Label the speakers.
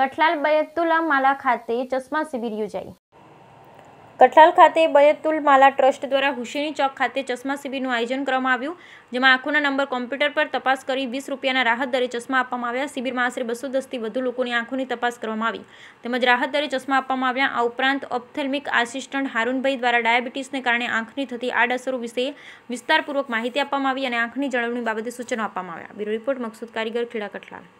Speaker 1: કઠલાલ બયતુલ્લા માલા ખાતે ચશ્મા શિબિર યોજાઈ કઠલાલ ખાતે બયતુલ માલા ટ્રસ્ટ દ્વારા હુસેની ચોક ખાતે ચશ્મા શિબિરનું આયોજન કરવામાં આવ્યું જેમાં આંખોના નંબર કોમ્પ્યુટર પર તપાસ કરી વીસ રૂપિયાના રાહત દરે ચશ્મા આપવામાં આવ્યા શિબિરમાં આશરે બસો દસથી વધુ લોકોની આંખોની તપાસ કરવામાં આવી તેમજ રાહત દરે ચશ્મા આપવામાં આવ્યા આ ઉપરાંત ઓપ્થેલ્મિક આસિસ્ટન્ટ હારૂનભાઈ દ્વારા ડાયાબિટીસને કારણે આંખની થતી આડઅસરો વિશે વિસ્તારપૂર્વક માહિતી આપવામાં આવી અને આંખની જળવણી બાબતે સૂચનો આપવામાં આવ્યા બ્યુરો રિપોર્ટ મકસૂદ કારીગર ખેડા કઠલાલ